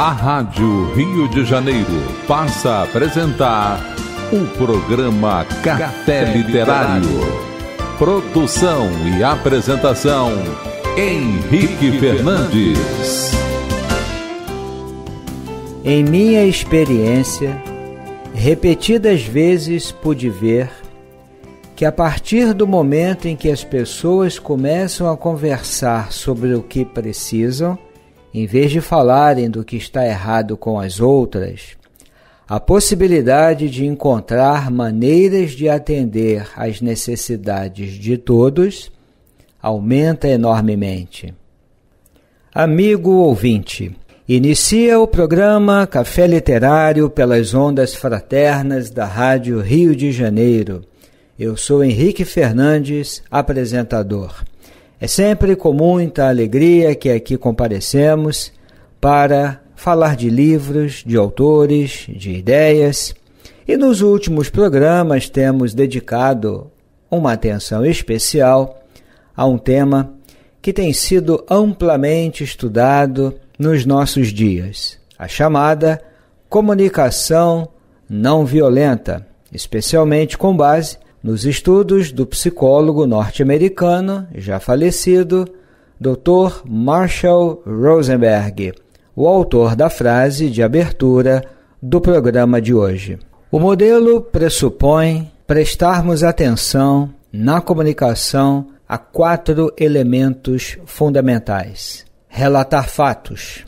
A Rádio Rio de Janeiro passa a apresentar o programa Café Literário. Produção e apresentação Henrique Fernandes. Em minha experiência, repetidas vezes pude ver que a partir do momento em que as pessoas começam a conversar sobre o que precisam, em vez de falarem do que está errado com as outras, a possibilidade de encontrar maneiras de atender às necessidades de todos aumenta enormemente. Amigo ouvinte, inicia o programa Café Literário pelas ondas fraternas da Rádio Rio de Janeiro. Eu sou Henrique Fernandes, apresentador. É sempre com muita alegria que aqui comparecemos para falar de livros, de autores, de ideias. E nos últimos programas temos dedicado uma atenção especial a um tema que tem sido amplamente estudado nos nossos dias, a chamada comunicação não violenta, especialmente com base nos estudos do psicólogo norte-americano, já falecido, Dr. Marshall Rosenberg, o autor da frase de abertura do programa de hoje. O modelo pressupõe prestarmos atenção na comunicação a quatro elementos fundamentais: relatar fatos,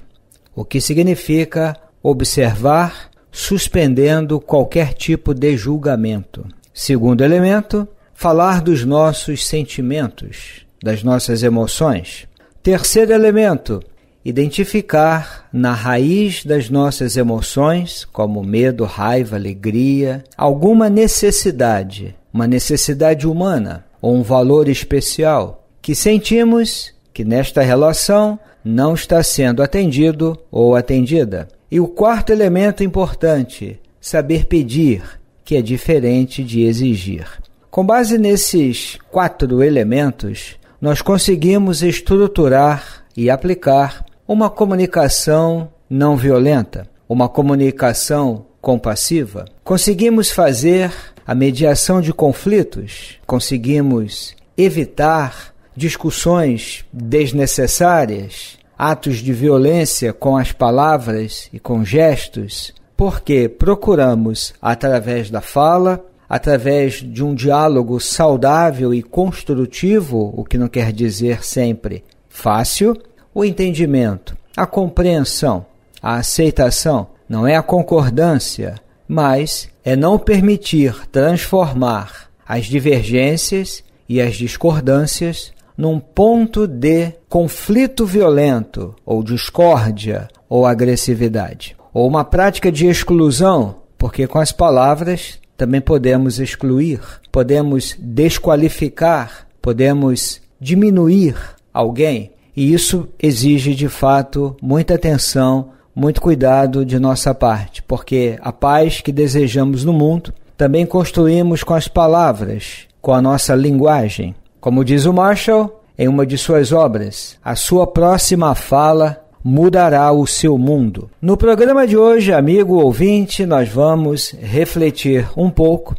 o que significa observar, suspendendo qualquer tipo de julgamento Segundo elemento, falar dos nossos sentimentos, das nossas emoções. Terceiro elemento, identificar na raiz das nossas emoções, como medo, raiva, alegria, alguma necessidade, uma necessidade humana ou um valor especial que sentimos que nesta relação não está sendo atendido ou atendida. E o quarto elemento importante, saber pedir, que é diferente de exigir. Com base nesses quatro elementos, nós conseguimos estruturar e aplicar uma comunicação não violenta, uma comunicação compassiva. Conseguimos fazer a mediação de conflitos, conseguimos evitar discussões desnecessárias, atos de violência com as palavras e com gestos, porque procuramos, através da fala, através de um diálogo saudável e construtivo, o que não quer dizer sempre fácil, o entendimento, a compreensão, a aceitação, não é a concordância, mas é não permitir transformar as divergências e as discordâncias num ponto de conflito violento ou discórdia ou agressividade ou uma prática de exclusão, porque com as palavras também podemos excluir, podemos desqualificar, podemos diminuir alguém, e isso exige de fato muita atenção, muito cuidado de nossa parte, porque a paz que desejamos no mundo também construímos com as palavras, com a nossa linguagem. Como diz o Marshall em uma de suas obras, a sua próxima fala mudará o seu mundo. No programa de hoje, amigo ouvinte, nós vamos refletir um pouco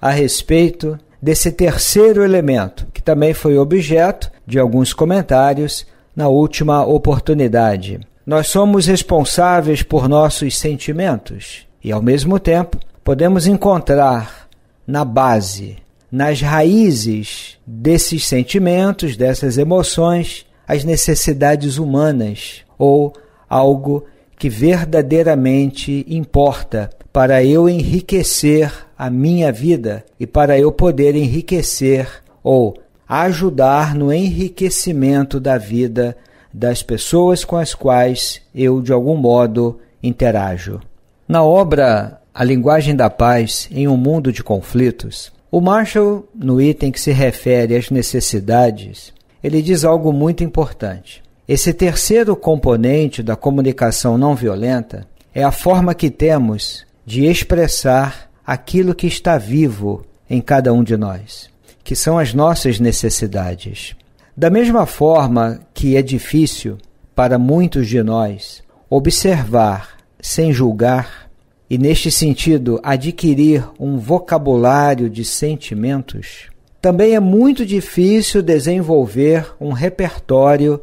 a respeito desse terceiro elemento, que também foi objeto de alguns comentários na última oportunidade. Nós somos responsáveis por nossos sentimentos e, ao mesmo tempo, podemos encontrar na base, nas raízes desses sentimentos, dessas emoções, as necessidades humanas ou algo que verdadeiramente importa para eu enriquecer a minha vida e para eu poder enriquecer ou ajudar no enriquecimento da vida das pessoas com as quais eu de algum modo interajo. Na obra A Linguagem da Paz em um Mundo de Conflitos, o Marshall, no item que se refere às necessidades, ele diz algo muito importante. Esse terceiro componente da comunicação não violenta é a forma que temos de expressar aquilo que está vivo em cada um de nós, que são as nossas necessidades. Da mesma forma que é difícil para muitos de nós observar sem julgar e, neste sentido, adquirir um vocabulário de sentimentos, também é muito difícil desenvolver um repertório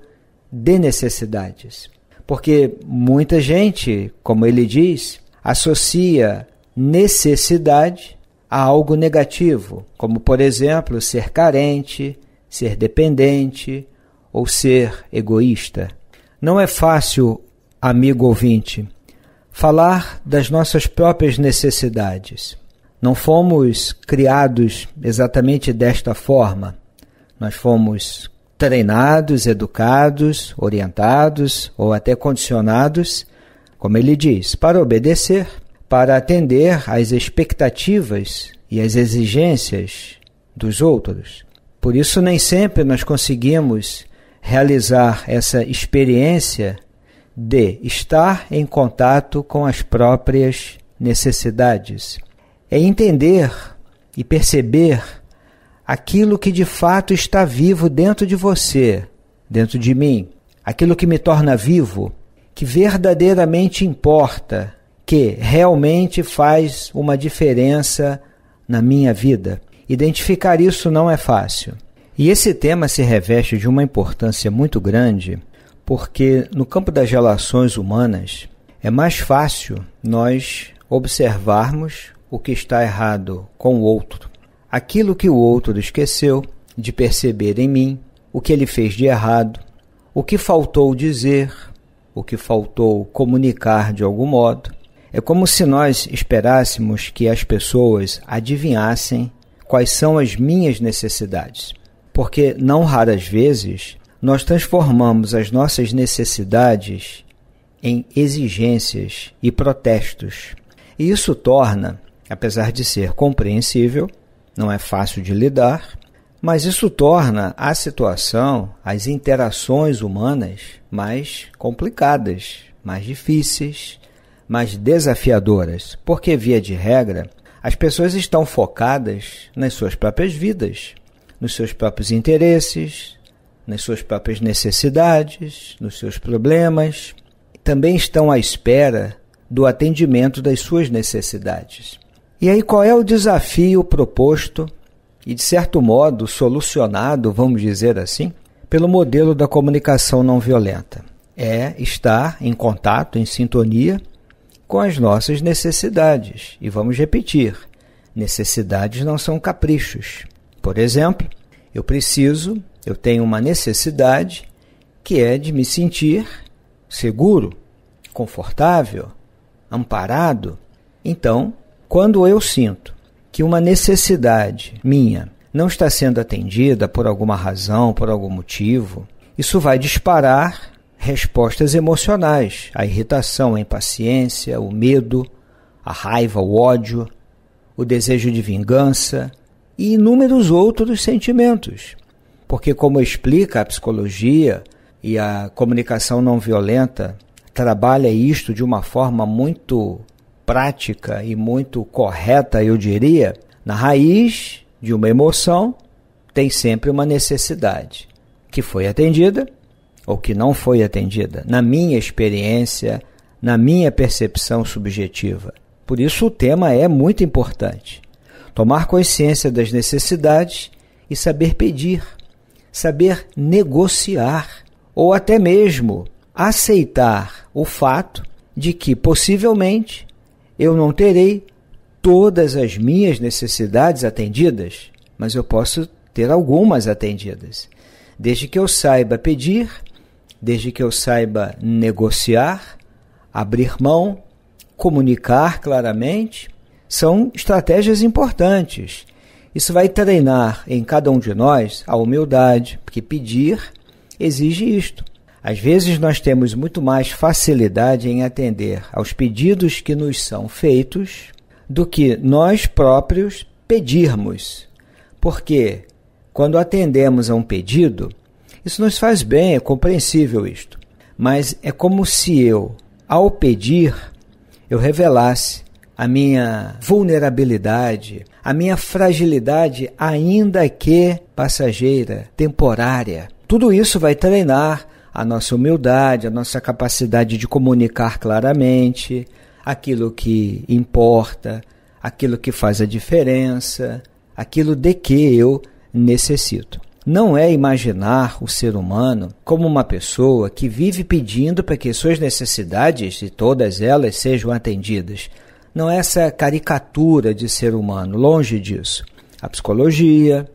de necessidades, porque muita gente, como ele diz, associa necessidade a algo negativo, como por exemplo ser carente, ser dependente ou ser egoísta. Não é fácil, amigo ouvinte, falar das nossas próprias necessidades. Não fomos criados exatamente desta forma. Nós fomos treinados, educados, orientados ou até condicionados, como ele diz, para obedecer, para atender às expectativas e às exigências dos outros. Por isso, nem sempre nós conseguimos realizar essa experiência de estar em contato com as próprias necessidades é entender e perceber aquilo que de fato está vivo dentro de você, dentro de mim, aquilo que me torna vivo, que verdadeiramente importa, que realmente faz uma diferença na minha vida. Identificar isso não é fácil. E esse tema se reveste de uma importância muito grande, porque no campo das relações humanas é mais fácil nós observarmos o que está errado com o outro, aquilo que o outro esqueceu de perceber em mim, o que ele fez de errado, o que faltou dizer, o que faltou comunicar de algum modo. É como se nós esperássemos que as pessoas adivinhassem quais são as minhas necessidades, porque não raras vezes nós transformamos as nossas necessidades em exigências e protestos. E isso torna Apesar de ser compreensível, não é fácil de lidar, mas isso torna a situação, as interações humanas mais complicadas, mais difíceis, mais desafiadoras, porque, via de regra, as pessoas estão focadas nas suas próprias vidas, nos seus próprios interesses, nas suas próprias necessidades, nos seus problemas. Também estão à espera do atendimento das suas necessidades. E aí, qual é o desafio proposto e, de certo modo, solucionado, vamos dizer assim, pelo modelo da comunicação não violenta? É estar em contato, em sintonia com as nossas necessidades. E vamos repetir: necessidades não são caprichos. Por exemplo, eu preciso, eu tenho uma necessidade que é de me sentir seguro, confortável, amparado. Então, quando eu sinto que uma necessidade minha não está sendo atendida por alguma razão, por algum motivo, isso vai disparar respostas emocionais, a irritação, a impaciência, o medo, a raiva, o ódio, o desejo de vingança e inúmeros outros sentimentos. Porque, como explica a psicologia e a comunicação não violenta, trabalha isto de uma forma muito prática e muito correta, eu diria, na raiz de uma emoção tem sempre uma necessidade que foi atendida ou que não foi atendida, na minha experiência, na minha percepção subjetiva. Por isso o tema é muito importante. Tomar consciência das necessidades e saber pedir, saber negociar ou até mesmo aceitar o fato de que possivelmente eu não terei todas as minhas necessidades atendidas, mas eu posso ter algumas atendidas. Desde que eu saiba pedir, desde que eu saiba negociar, abrir mão, comunicar claramente, são estratégias importantes. Isso vai treinar em cada um de nós a humildade, porque pedir exige isto. Às vezes nós temos muito mais facilidade em atender aos pedidos que nos são feitos do que nós próprios pedirmos. Porque quando atendemos a um pedido, isso nos faz bem, é compreensível isto. Mas é como se eu, ao pedir, eu revelasse a minha vulnerabilidade, a minha fragilidade, ainda que passageira, temporária. Tudo isso vai treinar a nossa humildade, a nossa capacidade de comunicar claramente aquilo que importa, aquilo que faz a diferença, aquilo de que eu necessito. Não é imaginar o ser humano como uma pessoa que vive pedindo para que suas necessidades, e todas elas, sejam atendidas. Não é essa caricatura de ser humano, longe disso. A psicologia,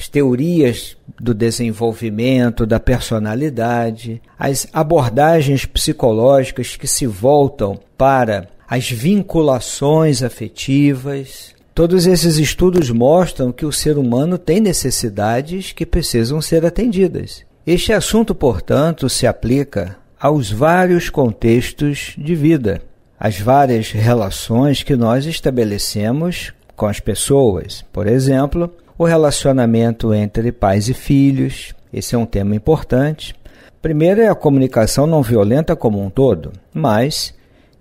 as teorias do desenvolvimento, da personalidade, as abordagens psicológicas que se voltam para as vinculações afetivas. Todos esses estudos mostram que o ser humano tem necessidades que precisam ser atendidas. Este assunto, portanto, se aplica aos vários contextos de vida, às várias relações que nós estabelecemos com as pessoas. Por exemplo, o relacionamento entre pais e filhos. Esse é um tema importante. Primeiro é a comunicação não violenta como um todo, mas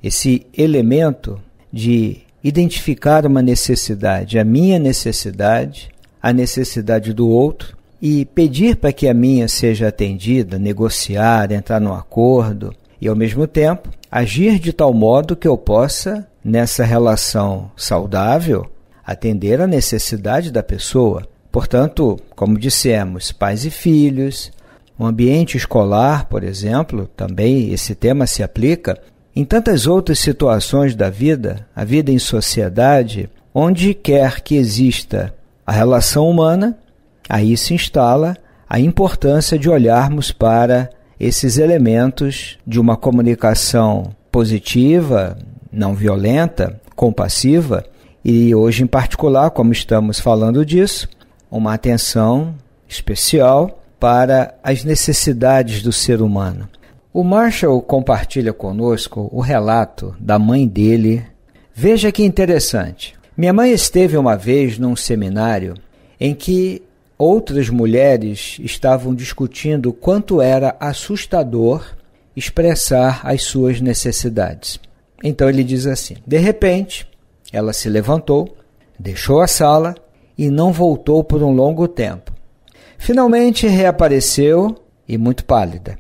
esse elemento de identificar uma necessidade, a minha necessidade, a necessidade do outro, e pedir para que a minha seja atendida, negociar, entrar num acordo e, ao mesmo tempo, agir de tal modo que eu possa, nessa relação saudável, atender à necessidade da pessoa. Portanto, como dissemos, pais e filhos, o ambiente escolar, por exemplo, também esse tema se aplica. Em tantas outras situações da vida, a vida em sociedade, onde quer que exista a relação humana, aí se instala a importância de olharmos para esses elementos de uma comunicação positiva, não violenta, compassiva, e hoje, em particular, como estamos falando disso, uma atenção especial para as necessidades do ser humano. O Marshall compartilha conosco o relato da mãe dele. Veja que interessante. Minha mãe esteve uma vez num seminário em que outras mulheres estavam discutindo quanto era assustador expressar as suas necessidades. Então ele diz assim: De repente, ela se levantou, deixou a sala e não voltou por um longo tempo. Finalmente reapareceu e muito pálida.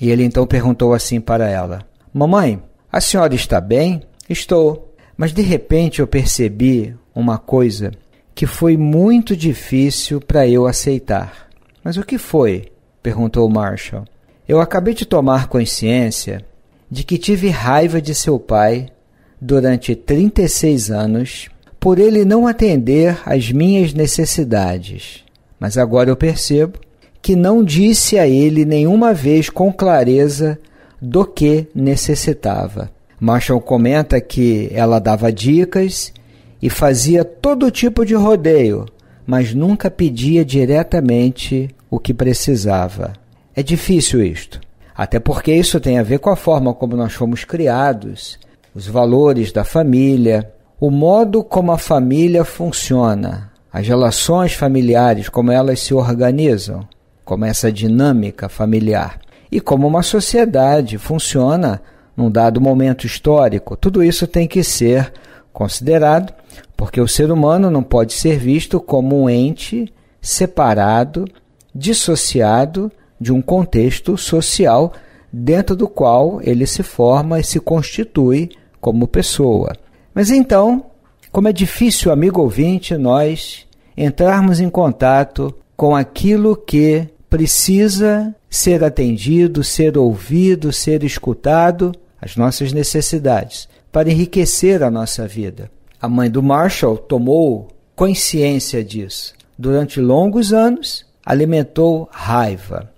E ele então perguntou assim para ela: Mamãe, a senhora está bem? Estou. Mas de repente eu percebi uma coisa que foi muito difícil para eu aceitar. Mas o que foi? perguntou Marshall. Eu acabei de tomar consciência de que tive raiva de seu pai durante 36 anos por ele não atender às minhas necessidades. Mas agora eu percebo que não disse a ele nenhuma vez com clareza do que necessitava. Marshall comenta que ela dava dicas e fazia todo tipo de rodeio, mas nunca pedia diretamente o que precisava. É difícil isto, até porque isso tem a ver com a forma como nós fomos criados os valores da família, o modo como a família funciona, as relações familiares, como elas se organizam, como essa dinâmica familiar e como uma sociedade funciona num dado momento histórico. Tudo isso tem que ser considerado, porque o ser humano não pode ser visto como um ente separado, dissociado de um contexto social dentro do qual ele se forma e se constitui como pessoa. Mas então, como é difícil, amigo ouvinte, nós entrarmos em contato com aquilo que precisa ser atendido, ser ouvido, ser escutado, as nossas necessidades, para enriquecer a nossa vida. A mãe do Marshall tomou consciência disso. Durante longos anos, alimentou raiva.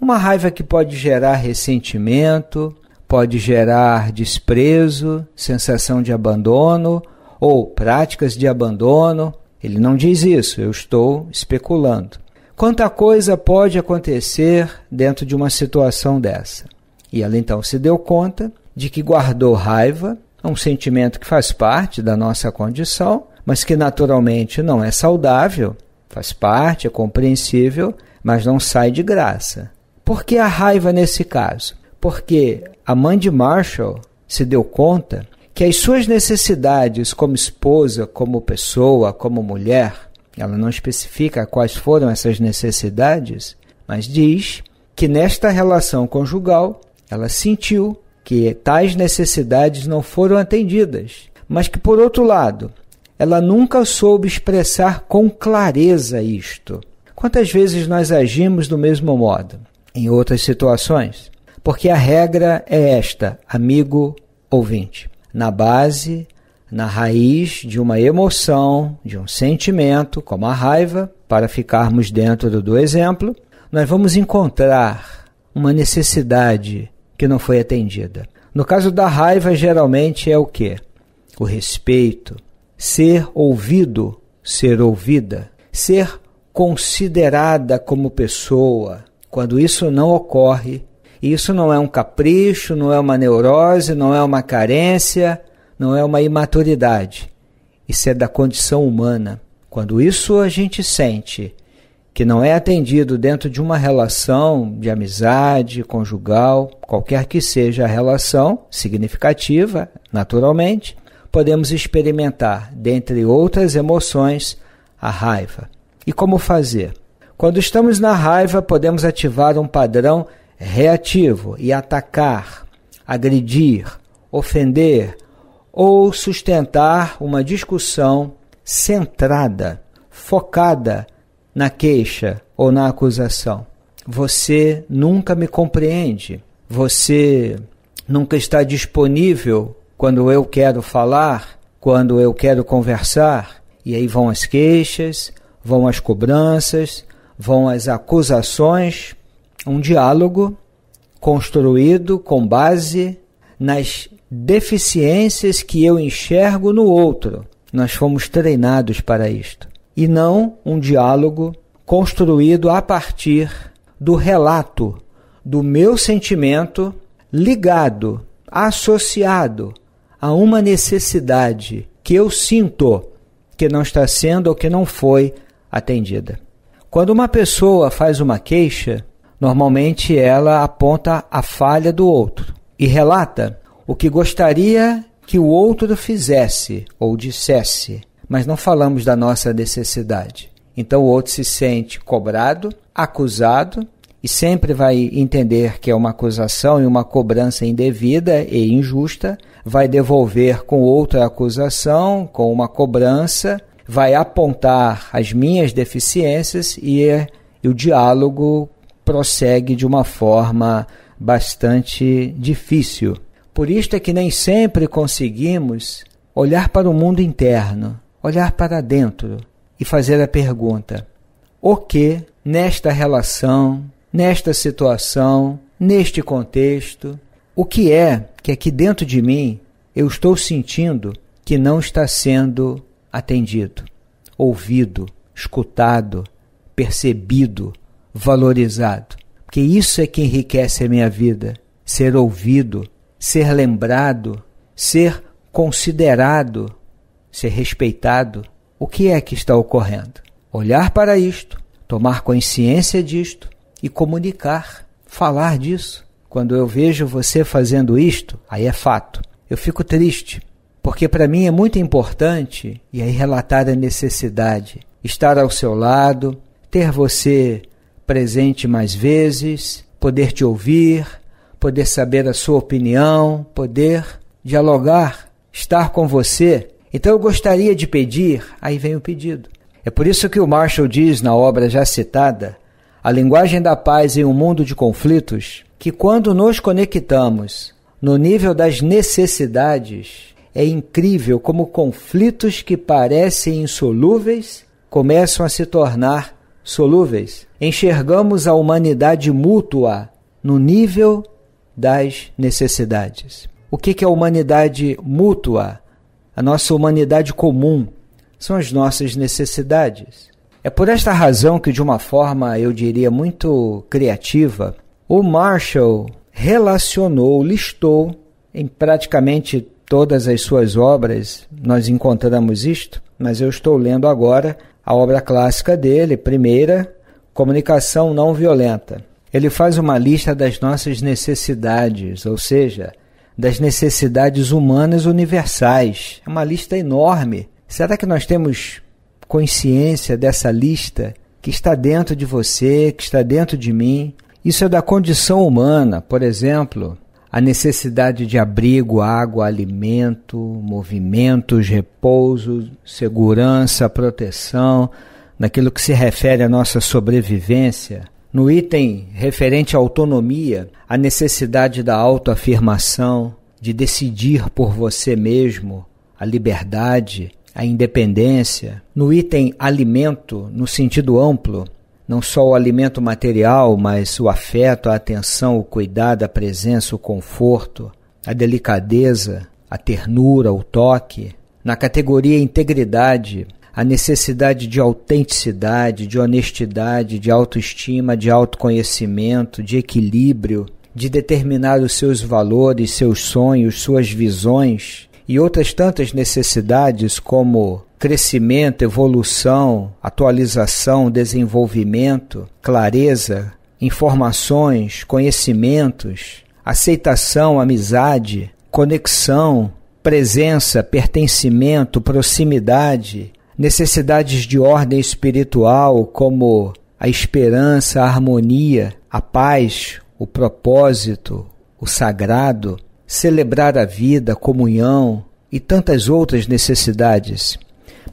Uma raiva que pode gerar ressentimento, pode gerar desprezo, sensação de abandono ou práticas de abandono. Ele não diz isso, eu estou especulando. Quanta coisa pode acontecer dentro de uma situação dessa? E ela então se deu conta de que guardou raiva, um sentimento que faz parte da nossa condição, mas que naturalmente não é saudável, faz parte, é compreensível, mas não sai de graça. Por que a raiva nesse caso? porque a mãe de Marshall se deu conta que as suas necessidades como esposa, como pessoa, como mulher, ela não especifica quais foram essas necessidades, mas diz que nesta relação conjugal ela sentiu que tais necessidades não foram atendidas, mas que por outro lado, ela nunca soube expressar com clareza isto. Quantas vezes nós agimos do mesmo modo em outras situações? Porque a regra é esta, amigo ouvinte. Na base, na raiz de uma emoção, de um sentimento, como a raiva, para ficarmos dentro do exemplo, nós vamos encontrar uma necessidade que não foi atendida. No caso da raiva, geralmente é o que? O respeito, ser ouvido, ser ouvida, ser considerada como pessoa. Quando isso não ocorre, isso não é um capricho, não é uma neurose, não é uma carência, não é uma imaturidade. Isso é da condição humana. Quando isso a gente sente que não é atendido dentro de uma relação de amizade, conjugal, qualquer que seja a relação significativa, naturalmente, podemos experimentar, dentre outras emoções, a raiva. E como fazer? Quando estamos na raiva, podemos ativar um padrão reativo e atacar, agredir, ofender ou sustentar uma discussão centrada, focada na queixa ou na acusação. Você nunca me compreende, você nunca está disponível quando eu quero falar, quando eu quero conversar. E aí vão as queixas, vão as cobranças, vão as acusações um diálogo construído com base nas deficiências que eu enxergo no outro. Nós fomos treinados para isto. E não um diálogo construído a partir do relato do meu sentimento ligado, associado a uma necessidade que eu sinto que não está sendo ou que não foi atendida. Quando uma pessoa faz uma queixa, Normalmente ela aponta a falha do outro e relata o que gostaria que o outro fizesse ou dissesse, mas não falamos da nossa necessidade. Então o outro se sente cobrado, acusado e sempre vai entender que é uma acusação e uma cobrança indevida e injusta, vai devolver com outra acusação, com uma cobrança, vai apontar as minhas deficiências e, o diálogo prossegue de uma forma bastante difícil. Por isto é que nem sempre conseguimos olhar para o mundo interno, olhar para dentro e fazer a pergunta: o que nesta relação, nesta situação, neste contexto, o que é que aqui dentro de mim eu estou sentindo que não está sendo atendido, ouvido, escutado, percebido? valorizado. Porque isso é que enriquece a minha vida: ser ouvido, ser lembrado, ser considerado, ser respeitado. O que é que está ocorrendo? Olhar para isto, tomar consciência disto e comunicar, falar disso. Quando eu vejo você fazendo isto, aí é fato. Eu fico triste, porque para mim é muito importante e aí relatar a necessidade, estar ao seu lado, ter você presente mais vezes, poder te ouvir, poder saber a sua opinião, poder dialogar, estar com você. Então eu gostaria de pedir, aí vem o pedido. É por isso que o Marshall diz na obra já citada, A Linguagem da Paz em um Mundo de Conflitos, que quando nos conectamos no nível das necessidades, é incrível como conflitos que parecem insolúveis começam a se tornar solúveis, enxergamos a humanidade mútua no nível das necessidades. O que é a humanidade mútua? A nossa humanidade comum são as nossas necessidades. É por esta razão que, de uma forma, eu diria, muito criativa, o Marshall relacionou, listou em praticamente todas as suas obras, nós encontramos isto, mas eu estou lendo agora a obra clássica dele, primeira, Comunicação Não Violenta. Ele faz uma lista das nossas necessidades, ou seja, das necessidades humanas universais. É uma lista enorme. Será que nós temos consciência dessa lista que está dentro de você, que está dentro de mim? Isso é da condição humana. Por exemplo, a necessidade de abrigo, água, alimento, movimentos, repouso, segurança, proteção, naquilo que se refere à nossa sobrevivência. No item referente à autonomia, a necessidade da autoafirmação, de decidir por você mesmo, a liberdade, a independência. No item alimento, no sentido amplo, não só o alimento material, mas o afeto, a atenção, o cuidado, a presença, o conforto, a delicadeza, a ternura, o toque. Na categoria integridade, a necessidade de autenticidade, de honestidade, de autoestima, de autoconhecimento, de equilíbrio, de determinar os seus valores, seus sonhos, suas visões e outras tantas necessidades como crescimento, evolução, atualização, desenvolvimento, clareza, informações, conhecimentos, aceitação, amizade, conexão, presença, pertencimento, proximidade, necessidades de ordem espiritual, como a esperança, a harmonia, a paz, o propósito, o sagrado, celebrar a vida, a comunhão e tantas outras necessidades.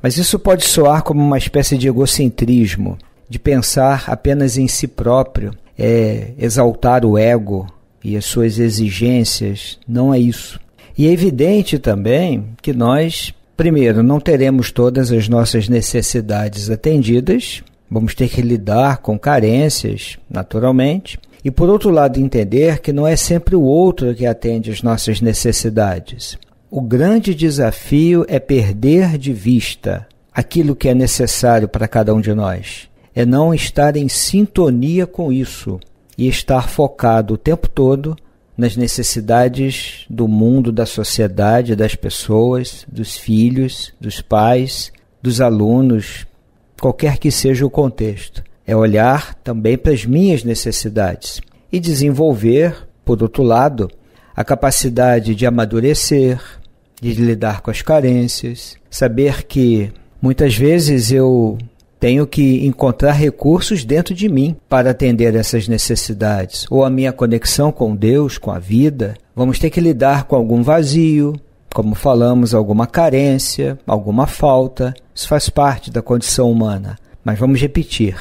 Mas isso pode soar como uma espécie de egocentrismo, de pensar apenas em si próprio, é, exaltar o ego e as suas exigências. Não é isso. E é evidente também que nós, primeiro, não teremos todas as nossas necessidades atendidas, vamos ter que lidar com carências, naturalmente. E por outro lado, entender que não é sempre o outro que atende às nossas necessidades. O grande desafio é perder de vista aquilo que é necessário para cada um de nós. É não estar em sintonia com isso e estar focado o tempo todo nas necessidades do mundo, da sociedade, das pessoas, dos filhos, dos pais, dos alunos, qualquer que seja o contexto. É olhar também para as minhas necessidades e desenvolver, por outro lado, a capacidade de amadurecer, de lidar com as carências, saber que muitas vezes eu tenho que encontrar recursos dentro de mim para atender essas necessidades, ou a minha conexão com Deus, com a vida. Vamos ter que lidar com algum vazio, como falamos, alguma carência, alguma falta. Isso faz parte da condição humana. Mas vamos repetir,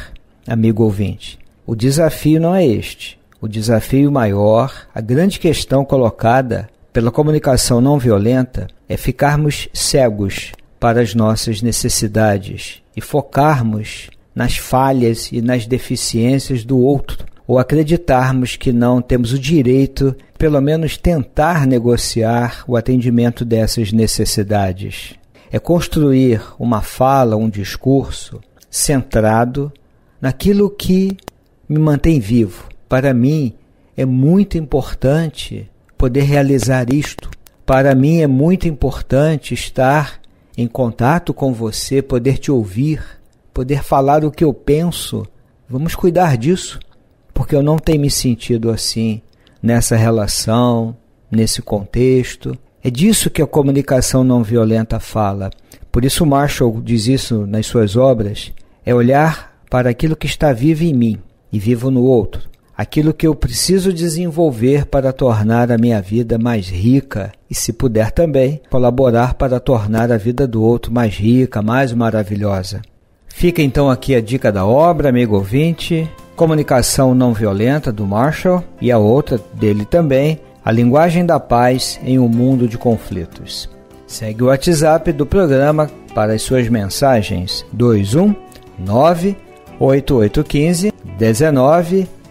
amigo ouvinte: o desafio não é este. O desafio maior, a grande questão colocada pela comunicação não violenta é ficarmos cegos para as nossas necessidades e focarmos nas falhas e nas deficiências do outro, ou acreditarmos que não temos o direito, pelo menos tentar negociar o atendimento dessas necessidades. É construir uma fala, um discurso centrado naquilo que me mantém vivo. Para mim, é muito importante poder realizar isto. Para mim é muito importante estar em contato com você, poder te ouvir, poder falar o que eu penso. Vamos cuidar disso, porque eu não tenho me sentido assim nessa relação, nesse contexto. É disso que a comunicação não violenta fala. Por isso Marshall diz isso nas suas obras: é olhar para aquilo que está vivo em mim e vivo no outro aquilo que eu preciso desenvolver para tornar a minha vida mais rica e, se puder também, colaborar para tornar a vida do outro mais rica, mais maravilhosa. Fica então aqui a dica da obra, amigo ouvinte, Comunicação Não Violenta, do Marshall, e a outra dele também, A Linguagem da Paz em um Mundo de Conflitos. Segue o WhatsApp do programa para as suas mensagens 219 8815 19